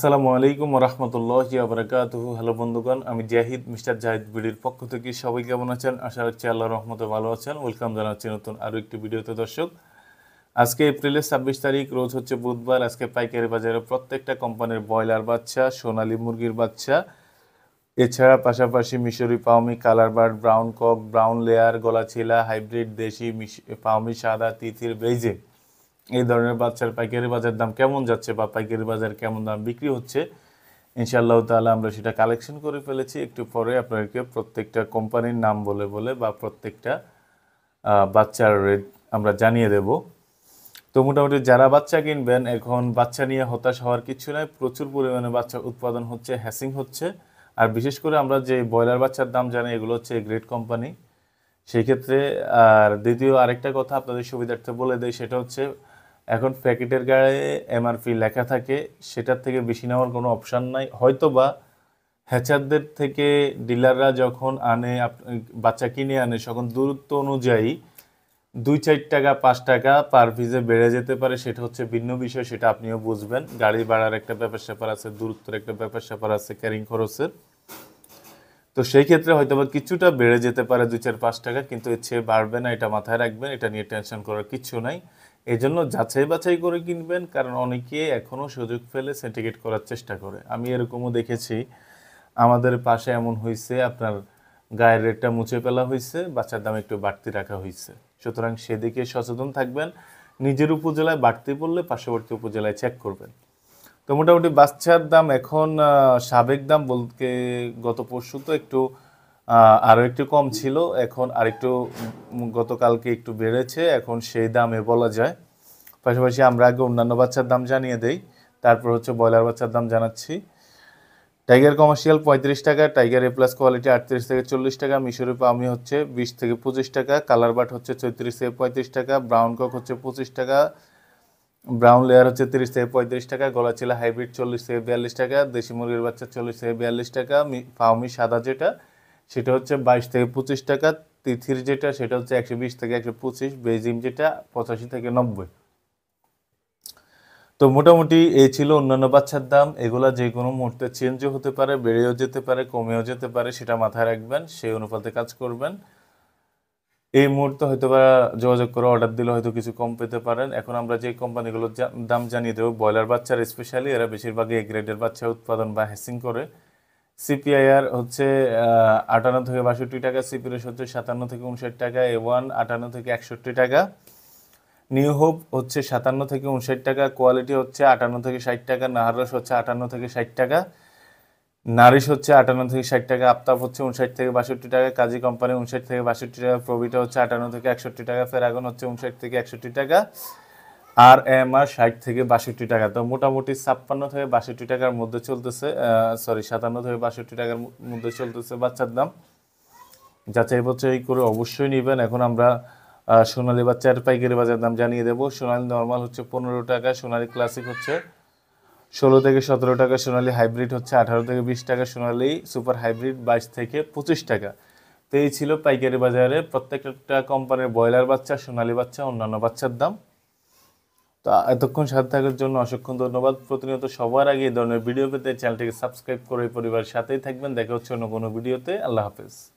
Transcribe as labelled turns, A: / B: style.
A: আসসালামু আলাইকুম রহমতুল্লাহ আবরাকাত হ্যালো বন্ধুগণ আমি জাহিদ মিস্টার জাহিদ বিডির পক্ষ থেকে সবাই কেমন আছেন আশা করছি আল্লাহ রহমতে ভালো আছেন ওয়েলকাম জানাচ্ছি নতুন আরও একটি ভিডিওতে দর্শক আজকে এপ্রিলের ছাব্বিশ তারিখ রোজ হচ্ছে বুধবার আজকে পাইকারি বাজারে প্রত্যেকটা কোম্পানির ব্রয়লার বাচ্চা সোনালি মুরগির বাচ্চা এছাড়া পাশাপাশি মিশরি পাওমি colour bird brown cock brown layer গলাছিলা হাইব্রিড দেশি পাওমি সাদা তিথির বেইজিং এই ধরনের বাচ্চার পাইকারি বাজার দাম কেমন যাচ্ছে বা পাইকারি বাজার কেমন দাম বিক্রি হচ্ছে ইনশাআল্লাহ তাহলে আমরা সেটা কালেকশন করে ফেলেছি একটু পরে আপনাদেরকে প্রত্যেকটা কোম্পানির নাম বলে বলে বা প্রত্যেকটা বাচ্চার রেট আমরা জানিয়ে দেব তো মোটামুটি যারা বাচ্চা কিনবেন এখন বাচ্চা নিয়ে হতাশ হওয়ার কিছু নাই প্রচুর পরিমাণে বাচ্চা উৎপাদন হচ্ছে হ্যাসিং হচ্ছে আর বিশেষ করে আমরা যে ব্রয়লার বাচ্চার দাম জানি এগুলো হচ্ছে গ্রেট কোম্পানি সেই ক্ষেত্রে আর দ্বিতীয় আরেকটা কথা আপনাদের সুবিধার্থে বলে দেয় সেটা হচ্ছে এখন প্যাকেটের গায়ে এমআরপি লেখা থাকে সেটার থেকে বেশি নেওয়ার কোনো অপশান নাই হয়তো বা হ্যাচারদের থেকে ডিলাররা যখন আনে বাচ্চা কিনে আনে তখন দূরত্ব অনুযায়ী দুই চার টাকা পাঁচ টাকা পার পিজে বেড়ে যেতে পারে সেটা হচ্ছে ভিন্ন বিষয় সেটা আপনিও বুঝবেন গাড়ি ভাড়ার একটা ব্যাপার স্যাপার আছে দূরত্বের একটা ব্যাপার স্যাপার আছে ক্যারিং খরচের তো সেই ক্ষেত্রে হয়তো বা কিছুটা বেড়ে যেতে পারে দুই চার পাঁচ টাকা কিন্তু এর চেয়ে বাড়বে না এটা মাথায় রাখবেন এটা নিয়ে টেনশন করার কিছু নাই এজন্য যাচাই বাছাই করে কিনবেন কারণ অনেকে এখনও সুযোগ ফেলে সেন্টিকেট করার চেষ্টা করে আমি এরকমও দেখেছি আমাদের পাশে এমন হয়েছে আপনার গায়ের রেটটা মুছে ফেলা হয়েছে বাচ্চার দাম একটু বাড়তি রাখা হয়েছে সুতরাং সেদিকে সচেতন থাকবেন নিজের উপজেলায় বাড়তি পড়লে পার্শ্ববর্তী উপজেলায় চেক করবেন তো মোটামুটি বাচ্চার দাম এখন সাবেক দাম বলতে গত পরশু তো একটু আরও একটু কম ছিল এখন আরেকটু গতকালকে একটু বেড়েছে এখন সেই দামে বলা যায় পাশাপাশি আমরা আগে অন্যান্য বাচ্চার দাম জানিয়ে দেই তারপর হচ্ছে ব্রয়লার বাচ্চার দাম জানাচ্ছি টাইগার কমার্শিয়াল পঁয়ত্রিশ টাকা টাইগার এ প্লাস কোয়ালিটি আটত্রিশ থেকে চল্লিশ টাকা মিশরি পামি হচ্ছে বিশ থেকে পঁচিশ টাকা কালার বাট হচ্ছে চৌত্রিশ থেকে পঁয়ত্রিশ টাকা ব্রাউন কক হচ্ছে পঁচিশ টাকা ব্রাউন লেয়ার হচ্ছে তিরিশ থেকে পঁয়ত্রিশ টাকা গলা ছিল হাইব্রিড চল্লিশ থেকে বিয়াল্লিশ টাকা দেশি মুরগির বাচ্চা চল্লিশ থেকে বিয়াল্লিশ টাকা পাউমি সাদা যেটা সেটা হচ্ছে বাইশ থেকে পঁচিশ টাকা তিথির যেটা সেটা হচ্ছে একশো বিশ থেকে একশো পঁচিশ বেজিম যেটা পঁচাশি থেকে নব্বই তো মোটামুটি এই ছিল অন্যান্য বাচ্চার দাম এগুলা যে কোনো মুহূর্তে চেঞ্জও হতে পারে বেড়েও যেতে পারে কমেও যেতে পারে সেটা মাথায় রাখবেন সেই অনুপাতে কাজ করবেন এই মুহূর্তে হয়তো বা যোগাযোগ করে অর্ডার দিলে হয়তো কিছু কম পেতে পারেন এখন আমরা যে কোম্পানিগুলোর দাম জানিয়ে দেবো ব্রয়লার বাচ্চার স্পেশালি এরা বেশিরভাগই এ গ্রেডের বাচ্চা উৎপাদন বা হ্যাসিং করে সিপিআইআর হচ্ছে আটান্ন থেকে বাষট্টি টাকা সিপিএস হচ্ছে সাতান্ন থেকে উনষাট টাকা এ ওয়ান আটান্ন থেকে একষট্টি টাকা নিউ হোপ হচ্ছে সাতান্ন থেকে উনষাট টাকা কোয়ালিটি হচ্ছে আটান্ন থেকে ষাট টাকা নাহারস হচ্ছে আটান্ন থেকে ষাট টাকা নারিশ হচ্ছে আটান্ন থেকে ষাট টাকা আফতাব হচ্ছে উনষাট থেকে বাষট্টি টাকা কাজী কোম্পানি উনষাট থেকে বাষট্টি টাকা প্রবিটা হচ্ছে আটান্ন থেকে একষট্টি টাকা ফেরাগন হচ্ছে উনষাট থেকে একষট্টি টাকা আর এম আর ষাট থেকে বাষট্টি টাকা তো মোটামুটি ছাপ্পান্ন থেকে বাষট্টি টাকার মধ্যে চলতেছে সরি সাতান্ন থেকে বাষট্টি টাকার মধ্যে চলতেছে বাচ্চার দাম যাচাই বাছাই করে অবশ্যই নেবেন এখন আমরা সোনালি বাচ্চার পাইকারি বাজার দাম জানিয়ে দেবো সোনালি নর্মাল হচ্ছে পনেরো টাকা সোনালি ক্লাসিক হচ্ছে ষোলো থেকে সতেরো টাকা সোনালি হাইব্রিড হচ্ছে আঠারো থেকে বিশ টাকা সোনালি সুপার হাইব্রিড বাইশ থেকে পঁচিশ টাকা তো এই ছিল পাইকারি বাজারে প্রত্যেকটা কোম্পানির ব্রয়লার বাচ্চা সোনালি বাচ্চা অন্যান্য বাচ্চার দাম তো এতক্ষণ সাথে থাকার জন্য অসংখ্য ধন্যবাদ প্রতিনিয়ত সবার আগে এই ধরনের ভিডিও পেতে চ্যানেলটিকে সাবস্ক্রাইব করে পরিবারের সাথেই থাকবেন দেখা হচ্ছে অন্য কোনো ভিডিওতে আল্লাহ হাফেজ